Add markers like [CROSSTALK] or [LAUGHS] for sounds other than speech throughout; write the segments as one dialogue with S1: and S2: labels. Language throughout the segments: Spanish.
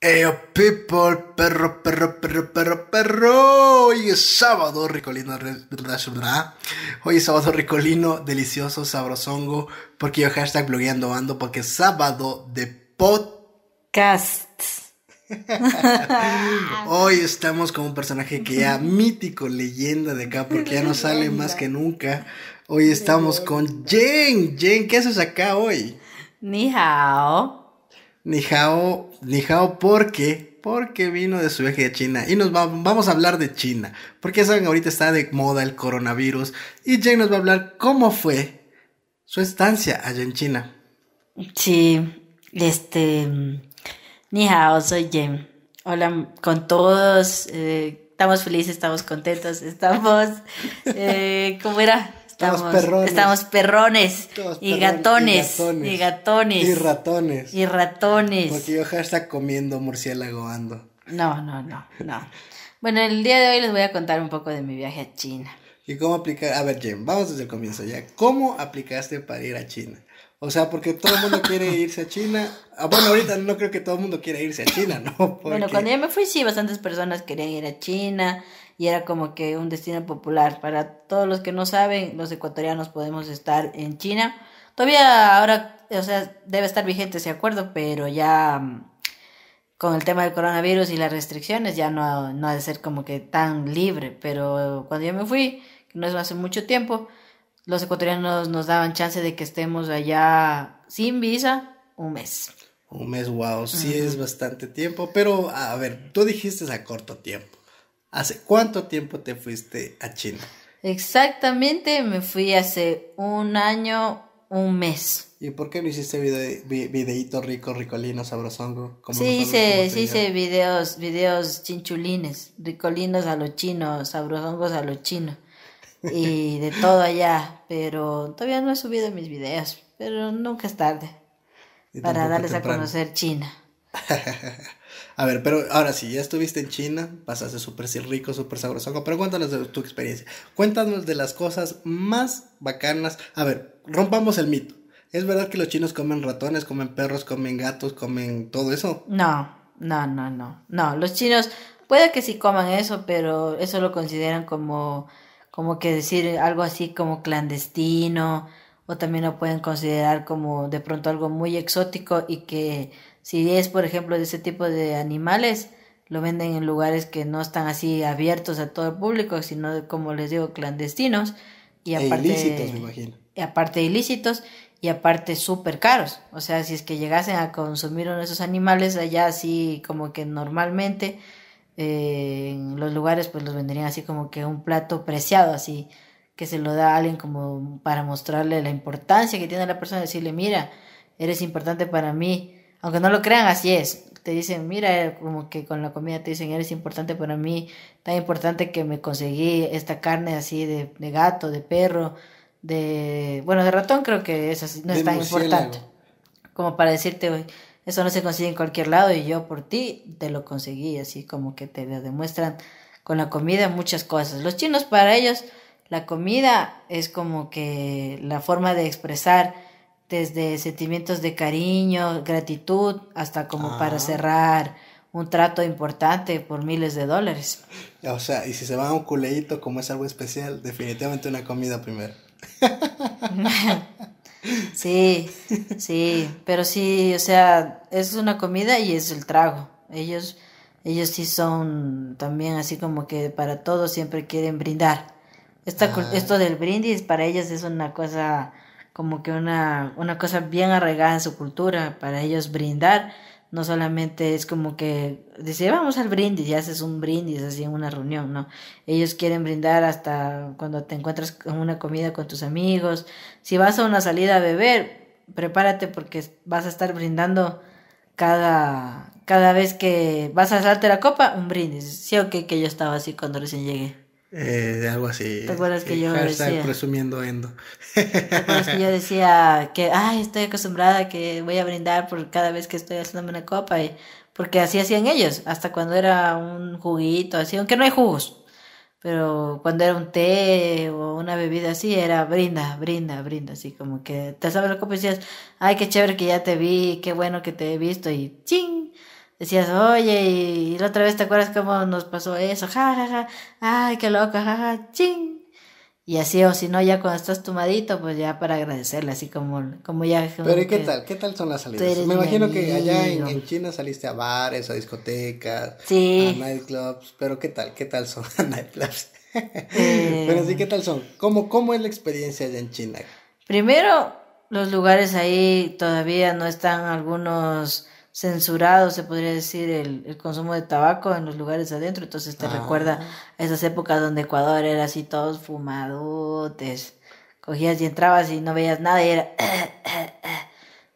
S1: Hey people, perro, perro, perro, perro, perro. Hoy es sábado ricolino. Hoy es sábado ricolino, delicioso, sabrosongo. Porque yo hashtag blogueando ando. Porque es sábado de podcast [LAUGHS] Hoy estamos con un personaje que ya mítico, leyenda de acá. Porque ya no [LAUGHS] sale más que nunca. Hoy estamos con Jen. Jen, ¿qué haces acá hoy? Ni hao. Ni hao Nijao porque, porque vino de su viaje a China y nos vamos a hablar de China, porque ya saben, ahorita está de moda el coronavirus y Jay nos va a hablar cómo fue su estancia allá en China.
S2: Sí, este, Nijao, soy Jay. Hola con todos, eh, estamos felices, estamos contentos, estamos, eh, ¿cómo era? Estamos, perrones. Estamos perrones. y, gatones, y, gatones, y
S1: ratones. Y ratones. Porque yo está comiendo murciélago ando.
S2: No, no, no, no. bueno, el día de hoy les voy a contar un poco
S1: de mi viaje a China. ¿Y cómo aplicar? A ver, Jim, vamos desde el comienzo ya. ¿Cómo aplicaste para ir a China? O sea, porque todo el mundo quiere irse a China. Ah, bueno, ahorita no creo que todo el mundo quiera irse a China, ¿no? Bueno, cuando
S2: yo me fui, sí, bastantes personas querían ir a China y era como que un destino popular. Para todos los que no saben, los ecuatorianos podemos estar en China. Todavía ahora, o sea, debe estar vigente ese acuerdo, pero ya mm, con el tema del coronavirus y las restricciones ya no, no ha de ser como que tan libre. Pero cuando yo me fui, que no es hace mucho tiempo, los ecuatorianos nos daban chance de que estemos allá sin visa un mes.
S1: Un mes, wow, sí es bastante tiempo, pero a ver, tú dijiste a corto tiempo. ¿Hace cuánto tiempo te fuiste a China?
S2: Exactamente, me fui hace un año,
S1: un mes. ¿Y por qué no hiciste vide videíto rico, ricolino, sabrosongo? Como sí, hice, sí hice
S2: videos, videos chinchulines, ricolinos a lo chino, sabrosongos a lo chino y [LAUGHS] de todo allá, pero todavía no he subido mis videos, pero nunca es tarde para darles a conocer China. [LAUGHS]
S1: A ver, pero ahora sí, ya estuviste en China, pasaste súper rico, súper sabroso, pero cuéntanos de tu experiencia. Cuéntanos de las cosas más bacanas. A ver, rompamos el mito. ¿Es verdad que los chinos comen ratones, comen perros, comen gatos, comen todo eso?
S2: No, no, no, no. No, los chinos puede que sí coman eso, pero eso lo consideran como, como que decir algo así como clandestino, o también lo pueden considerar como de pronto algo muy exótico y que si es, por ejemplo, de ese tipo de animales, lo venden en lugares que no están así abiertos a todo el público, sino, como les digo, clandestinos. Y e aparte, ilícitos, me imagino. Y aparte ilícitos y aparte súper caros. O sea, si es que llegasen a consumir uno de esos animales allá así como que normalmente eh, en los lugares pues los venderían así como que un plato preciado así que se lo da a alguien como para mostrarle la importancia que tiene la persona, decirle mira, eres importante para mí aunque no lo crean, así es. Te dicen, mira, eh, como que con la comida te dicen, eres importante para mí, tan importante que me conseguí esta carne así de, gato, de perro, de... Bueno, de ratón creo que eso no es tan importante. Como para decirte, hoy eso no se consigue en cualquier lado y yo por ti te lo conseguí, así como que te lo demuestran con la comida muchas cosas. Los chinos para ellos la comida es como que la forma de expresar desde sentimientos de cariño, gratitud, hasta como para ah. cerrar un trato importante por miles de dólares.
S1: O sea, y si se va a un culeíto como es algo especial, definitivamente una comida primero. [LAUGHS]
S2: sí, sí, pero sí, o sea, es una comida y es el trago. Ellos, ellos sí son también así como que para todos siempre quieren brindar. Esta, ah. Esto del brindis para ellos es una cosa como que una, una cosa bien arraigada en su cultura. Para ellos brindar no solamente es como que dice vamos al brindis y haces un brindis así en una reunión, no. Ellos quieren brindar hasta cuando te encuentras con una comida con tus amigos. Si vas a una salida a beber, prepárate porque vas a estar brindando cada, cada vez que vas a salte la copa, un brindis. Sí, ok, que yo estaba así cuando recién llegué. Eh,
S1: algo así. ¿Te acuerdas que yo decía? presumiendo endo. ¿Te que yo
S2: decía que, ay, estoy acostumbrada que voy a brindar por cada vez que estoy haciéndome una copa? Y, porque así hacían ellos, hasta cuando era un juguito, así, aunque no hay jugos. Pero cuando era un té o una bebida así, era brinda, brinda, brinda, así como que te sabes la copa y decías, ay, qué chévere que ya te vi, qué bueno que te he visto, y ching, decías, oye, y la otra vez te acuerdas cómo nos pasó eso, jajaja, ay, qué loca, ja, ching. Y así, o si no, ya cuando estás tumadito, pues ya para agradecerle, así como, como ya. Pero qué tal?
S1: ¿Qué tal son las salidas? Me imagino que allá en, China saliste a bares, a discotecas, a nightclubs. Pero ¿qué tal? ¿Qué tal son las [LAUGHS] nightclubs? Eh. Pero sí, ¿qué tal son? ¿Cómo, ¿Cómo es la experiencia allá en China?
S2: Primero, los lugares ahí todavía no están algunos censurado, se podría decir, el, consumo de tabaco en los lugares adentro. Entonces te recuerda a ah. esas épocas donde Ecuador era así todos fumadotes. Cogías y entrabas y no veías nada y era... [COUGHS]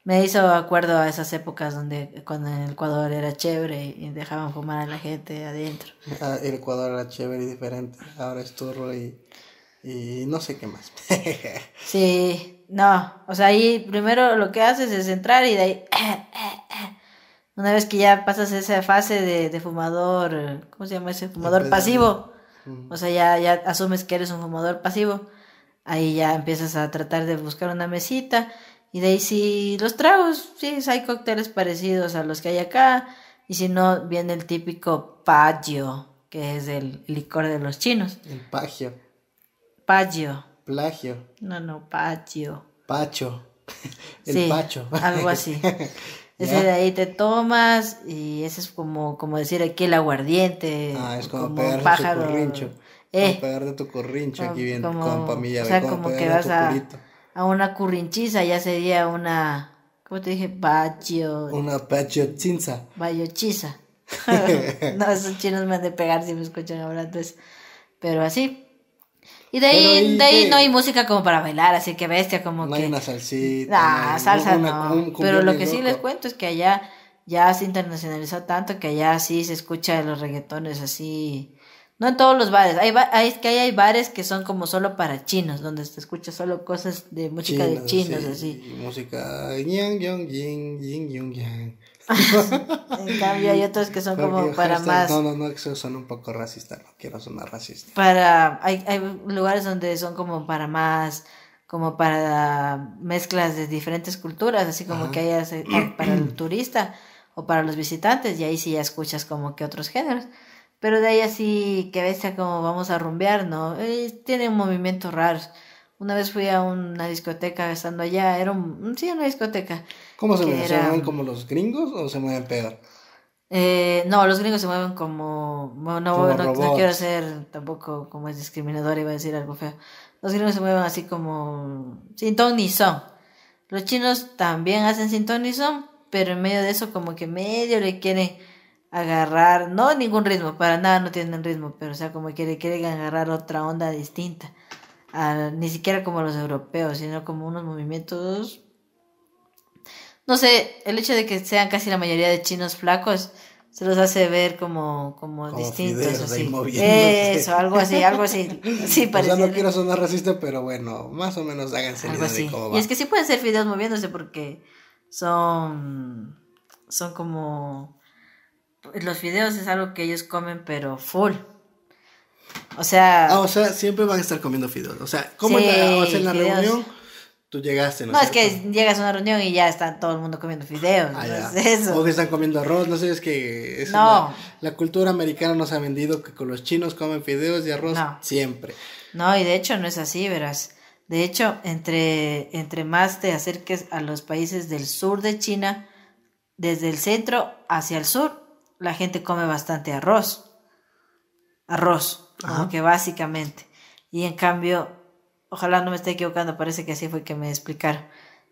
S2: Me hizo acuerdo a esas épocas donde cuando el Ecuador era chévere y dejaban fumar a la gente adentro.
S1: Ah, el Ecuador era chévere y diferente. Ahora es turro y, y no sé qué más.
S2: [LAUGHS] sí, no. O sea, ahí primero lo que haces es entrar y de ahí... [COUGHS] [COUGHS] Una vez que ya pasas esa fase de, fumador, ¿cómo se llama ese? Fumador pasivo. O sea, ya, ya asumes que eres un fumador pasivo. Ahí ya empiezas a tratar de buscar una mesita. Y de ahí sí, los tragos, sí, hay cócteles parecidos a los que hay acá. Y si no, viene el típico Pagio, que es el licor de los chinos. El Pagio. Pagio. Plagio. No, no, Pagio. Pacho. [LAUGHS] El Pacho. Algo así. [LAUGHS] Ese de ahí te tomas y ese es como, como decir aquí el aguardiente. Ah, es como, como pájaro. corrincho. Eh, como pegarte tu corrincho
S1: aquí bien con compa O sea, como, que vas a,
S2: a una currinchiza, ya sería una, ¿cómo te dije? pacho
S1: Una bachiochiza.
S2: Bayochiza. [LAUGHS] [LAUGHS] no, esos chinos me han de pegar si me escuchan ahora, entonces. Pero así, y de ahí, de ahí no hay música como para bailar, así que bestia, como no Hay una salsita. Ah, salsa no. Pero lo que sí les cuento es que allá ya se internacionalizó tanto que allá sí se escucha los reggaetones así no en todos los bares. Hay, que hay bares que son como solo para chinos, donde se escucha solo cosas de música de chinos, así.
S1: Música. [LAUGHS] en
S2: cambio, hay otros que son como para más. No,
S1: no, no, son un poco racistas. No quiero sonar racista.
S2: Para. Hay, hay lugares donde son como para más como para mezclas de diferentes culturas, así como que hay para el turista o para los visitantes, y ahí sí ya escuchas como que otros géneros. Pero de ahí así que veces como vamos a rumbear, ¿no? Eh, tiene tiene movimiento raro Una vez fui a una discoteca estando allá, era un, sí, una discoteca. ¿Cómo se mueven? ¿Se mueven como los gringos o se mueven peor? Eh, no, los gringos se mueven como... Bueno, no, no, quiero ser tampoco como es discriminador, iba a decir algo feo. Los gringos se mueven así como... Sin Los chinos también hacen sin son, pero en medio de eso como que medio le quieren agarrar, no ningún ritmo, para nada no tienen ritmo, pero o sea, como que quieren agarrar otra onda distinta, ni siquiera como los europeos, sino como unos movimientos, no sé, el hecho de que sean casi la mayoría de chinos flacos, se los hace ver como, como, distintos. Eso, algo así, algo así. [LAUGHS] Sí, no
S1: quiero sonar racista, pero bueno, más o menos háganse algo así. Y es que
S2: sí pueden ser fideos moviéndose porque son, son como los fideos es algo que ellos comen, pero full. O sea. Ah, o
S1: sea, siempre van a estar comiendo fideos. O sea, cómo en la, reunión, tú llegaste.
S2: No, no es que llegas a una reunión y ya está todo el mundo comiendo fideos. Ah,
S1: no O que están comiendo arroz, no sé, es que. la cultura americana nos ha vendido que con los chinos comen fideos y arroz siempre.
S2: No, y de hecho no es así, verás. De hecho, entre, entre más te acerques a los países del sur de China, desde el centro hacia el sur, la gente come bastante arroz. Arroz, aunque básicamente. Y en cambio, ojalá no me esté equivocando, parece que así fue que me explicaron.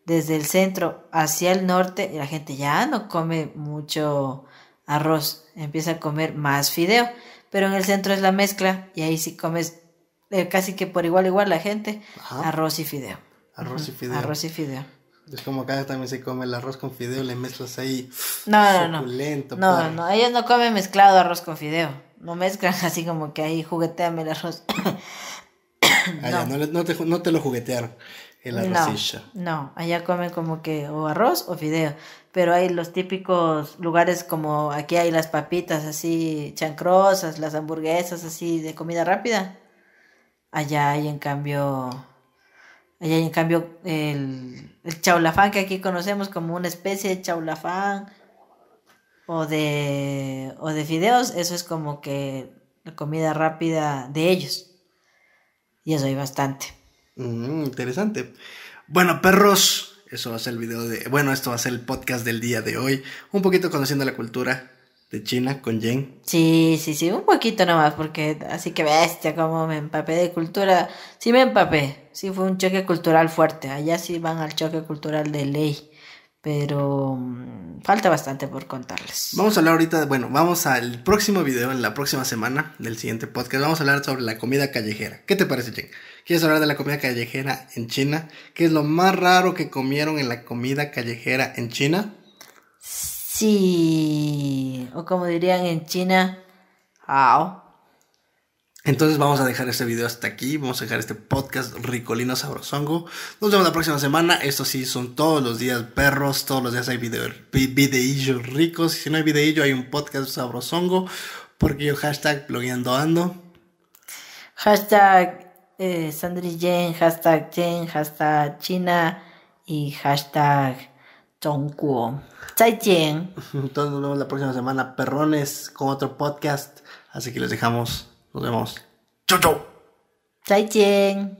S2: Desde el centro hacia el norte, la gente ya no come mucho arroz, empieza a comer más fideo. Pero en el centro es la mezcla y ahí sí comes eh, casi que por igual igual la gente, arroz y fideo. Arroz y fideo. Arroz y fideo.
S1: Es como acá también se come el arroz con fideo, le mezclas ahí. No, no, suculento, no. No,
S2: ellos no comen mezclado arroz con fideo. No mezclan [LAUGHS] así como que ahí jugueteame el arroz. [COUGHS] Ah,
S1: no. te, lo juguetearon el arroz.
S2: no, allá comen como que o arroz o fideo. Pero hay los típicos lugares como aquí hay las papitas así chancrosas, las hamburguesas así de comida rápida. Allá hay en cambio Allá en cambio el, chaulafán que aquí conocemos como una especie de chaulafán o de, o de fideos, eso es como que la comida rápida de ellos. Y eso hay bastante.
S1: Mm, interesante. Bueno, perros, eso va a ser el video de... Bueno, esto va a ser el podcast del día de hoy. Un poquito conociendo la cultura de China con Jen.
S2: Sí, sí, sí, un poquito nomás, porque así que bestia, como me empapé de cultura. Sí, me empapé. Sí, fue un choque cultural fuerte. Allá sí van al choque cultural de ley. Pero mm, falta bastante por contarles. Vamos a hablar
S1: ahorita, bueno, vamos al próximo video, en la próxima semana, del siguiente podcast. Vamos a hablar sobre la comida callejera. ¿Qué te parece, Jen? ¿Quieres hablar de la comida callejera en China? ¿Qué es lo más raro que comieron en la comida callejera en China?
S2: Sí, o como dirían en China,
S1: Entonces vamos a dejar este video hasta aquí, vamos a dejar este podcast Ricolino Sabrosongo. Nos vemos la próxima semana, esto sí son todos los días perros, todos los días hay video, videillos ricos, si no hay videillo hay un podcast
S2: Sabrosongo,
S1: porque yo hashtag blogueando ando.
S2: Hashtag eh, Sandri Jen, hashtag Jen, hashtag China y hashtag Chonguo. jian. Entonces [LAUGHS] nos vemos la próxima semana,
S1: perrones, con otro podcast. Así que les dejamos. Nos vemos. Chau,
S2: chau.